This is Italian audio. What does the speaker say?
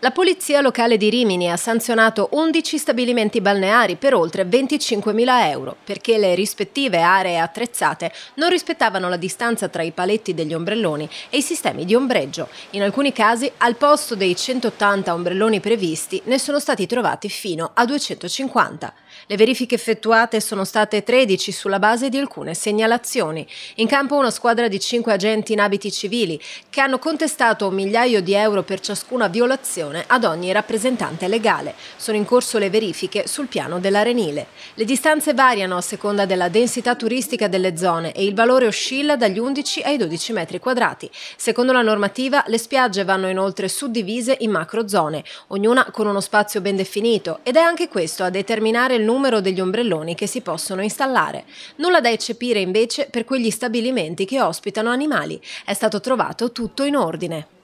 La polizia locale di Rimini ha sanzionato 11 stabilimenti balneari per oltre 25.000 euro perché le rispettive aree attrezzate non rispettavano la distanza tra i paletti degli ombrelloni e i sistemi di ombreggio. In alcuni casi, al posto dei 180 ombrelloni previsti, ne sono stati trovati fino a 250. Le verifiche effettuate sono state 13 sulla base di alcune segnalazioni. In campo una squadra di 5 agenti in abiti civili che hanno contestato un migliaio di euro per ciascuna violazione destinazione ad ogni rappresentante legale. Sono in corso le verifiche sul piano dell'Arenile. Le distanze variano a seconda della densità turistica delle zone e il valore oscilla dagli 11 ai 12 metri quadrati. Secondo la normativa, le spiagge vanno inoltre suddivise in macro zone, ognuna con uno spazio ben definito ed è anche questo a determinare il numero degli ombrelloni che si possono installare. Nulla da eccepire invece per quegli stabilimenti che ospitano animali. È stato trovato tutto in ordine.